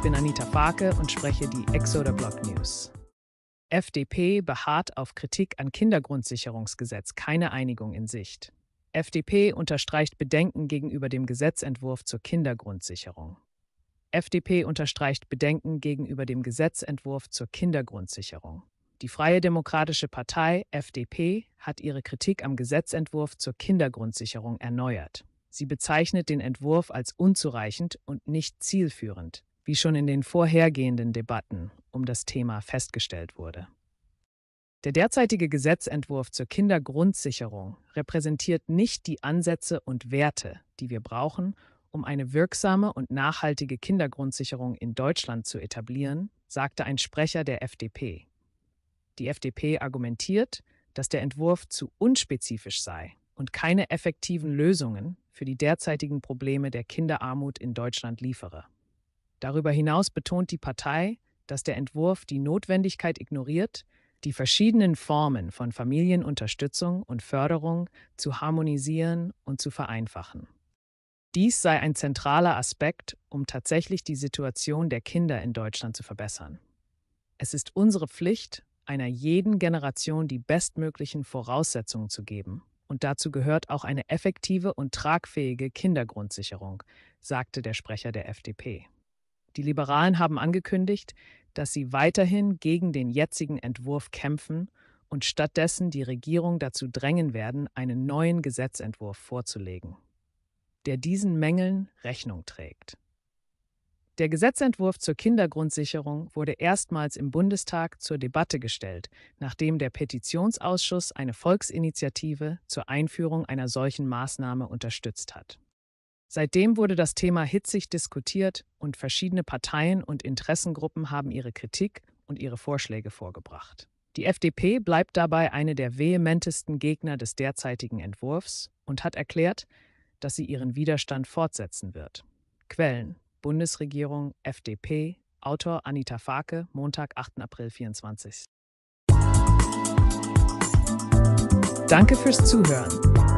Ich bin Anita Farke und spreche die Exoder Block News. FDP beharrt auf Kritik an Kindergrundsicherungsgesetz, keine Einigung in Sicht. FDP unterstreicht Bedenken gegenüber dem Gesetzentwurf zur Kindergrundsicherung. FDP unterstreicht Bedenken gegenüber dem Gesetzentwurf zur Kindergrundsicherung. Die Freie Demokratische Partei FDP hat ihre Kritik am Gesetzentwurf zur Kindergrundsicherung erneuert. Sie bezeichnet den Entwurf als unzureichend und nicht zielführend wie schon in den vorhergehenden Debatten um das Thema festgestellt wurde. Der derzeitige Gesetzentwurf zur Kindergrundsicherung repräsentiert nicht die Ansätze und Werte, die wir brauchen, um eine wirksame und nachhaltige Kindergrundsicherung in Deutschland zu etablieren, sagte ein Sprecher der FDP. Die FDP argumentiert, dass der Entwurf zu unspezifisch sei und keine effektiven Lösungen für die derzeitigen Probleme der Kinderarmut in Deutschland liefere. Darüber hinaus betont die Partei, dass der Entwurf die Notwendigkeit ignoriert, die verschiedenen Formen von Familienunterstützung und Förderung zu harmonisieren und zu vereinfachen. Dies sei ein zentraler Aspekt, um tatsächlich die Situation der Kinder in Deutschland zu verbessern. Es ist unsere Pflicht, einer jeden Generation die bestmöglichen Voraussetzungen zu geben. Und dazu gehört auch eine effektive und tragfähige Kindergrundsicherung, sagte der Sprecher der FDP. Die Liberalen haben angekündigt, dass sie weiterhin gegen den jetzigen Entwurf kämpfen und stattdessen die Regierung dazu drängen werden, einen neuen Gesetzentwurf vorzulegen, der diesen Mängeln Rechnung trägt. Der Gesetzentwurf zur Kindergrundsicherung wurde erstmals im Bundestag zur Debatte gestellt, nachdem der Petitionsausschuss eine Volksinitiative zur Einführung einer solchen Maßnahme unterstützt hat. Seitdem wurde das Thema hitzig diskutiert und verschiedene Parteien und Interessengruppen haben ihre Kritik und ihre Vorschläge vorgebracht. Die FDP bleibt dabei eine der vehementesten Gegner des derzeitigen Entwurfs und hat erklärt, dass sie ihren Widerstand fortsetzen wird. Quellen Bundesregierung FDP Autor Anita Farke Montag 8. April 24 Danke fürs Zuhören.